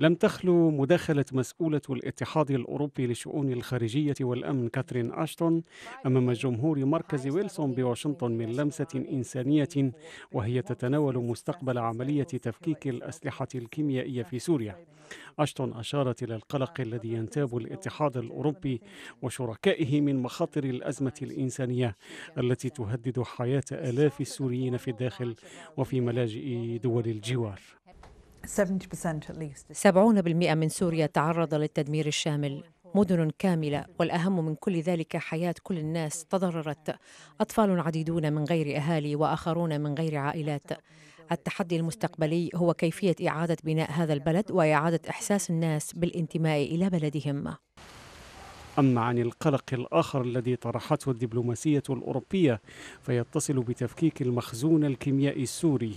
لم تخلو مداخلة مسؤولة الاتحاد الأوروبي لشؤون الخارجية والأمن كاترين أشتون أمام جمهور مركز ويلسون بواشنطن من لمسة إنسانية وهي تتناول مستقبل عملية تفكيك الأسلحة الكيميائية في سوريا أشتون أشارت إلى القلق الذي ينتاب الاتحاد الأوروبي وشركائه من مخاطر الأزمة الإنسانية التي تهدد حياة آلاف السوريين في الداخل وفي ملاجئ دول الجوار سبعون بالمئة من سوريا تعرض للتدمير الشامل مدن كاملة والأهم من كل ذلك حياة كل الناس تضررت أطفال عديدون من غير أهالي وآخرون من غير عائلات التحدي المستقبلي هو كيفية إعادة بناء هذا البلد وإعادة إحساس الناس بالانتماء إلى بلدهم أما عن القلق الآخر الذي طرحته الدبلوماسية الأوروبية فيتصل بتفكيك المخزون الكيميائي السوري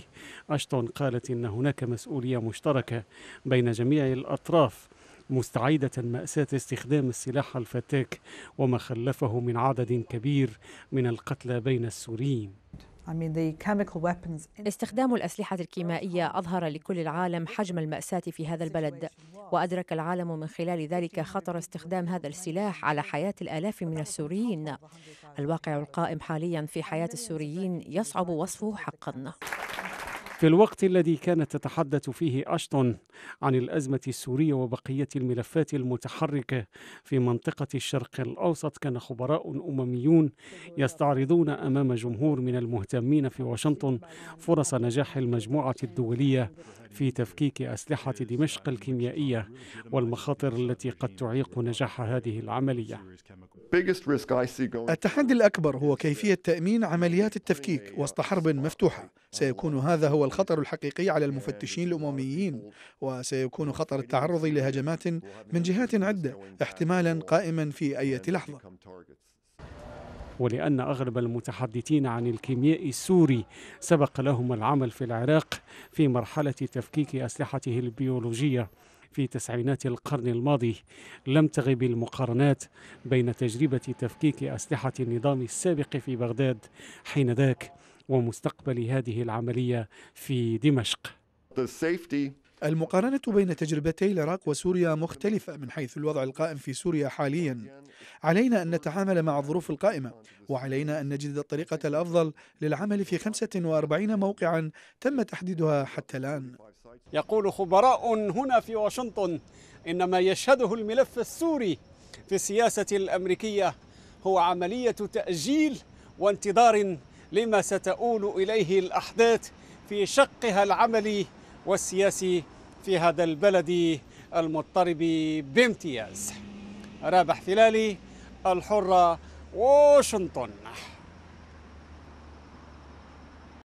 أشتون قالت إن هناك مسؤولية مشتركة بين جميع الأطراف مستعيدة مأساة استخدام السلاح الفتاك وما خلفه من عدد كبير من القتلى بين السوريين استخدام الأسلحة الكيميائية أظهر لكل العالم حجم المأساة في هذا البلد وأدرك العالم من خلال ذلك خطر استخدام هذا السلاح على حياة الآلاف من السوريين الواقع القائم حاليا في حياة السوريين يصعب وصفه حقا في الوقت الذي كانت تتحدث فيه أشتون عن الأزمة السورية وبقية الملفات المتحركة في منطقة الشرق الأوسط كان خبراء أمميون يستعرضون أمام جمهور من المهتمين في واشنطن فرص نجاح المجموعة الدولية في تفكيك أسلحة دمشق الكيميائية والمخاطر التي قد تعيق نجاح هذه العملية التحدي الأكبر هو كيفية تأمين عمليات التفكيك وسط حرب مفتوحة سيكون هذا هو الخطر الحقيقي على المفتشين آه، الأمميين آه، وسيكون خطر آه، التعرض لهجمات من جهات عدة احتمالا قائما في أي لحظة ولأن أغلب المتحدثين عن الكيمياء السوري سبق لهم العمل في العراق في مرحلة تفكيك أسلحته البيولوجية في تسعينات القرن الماضي لم تغب المقارنات بين تجربة تفكيك أسلحة النظام السابق في بغداد حين ذاك ومستقبل هذه العملية في دمشق المقارنة بين تجربتي العراق وسوريا مختلفة من حيث الوضع القائم في سوريا حاليا. علينا أن نتعامل مع الظروف القائمة، وعلينا أن نجد الطريقة الأفضل للعمل في 45 موقعا تم تحديدها حتى الآن. يقول خبراء هنا في واشنطن إن ما يشهده الملف السوري في السياسة الأمريكية هو عملية تأجيل وانتظار لما ستؤول إليه الأحداث في شقها العملي والسياسي في هذا البلد المضطرب بامتياز رابح فلالي الحرة واشنطن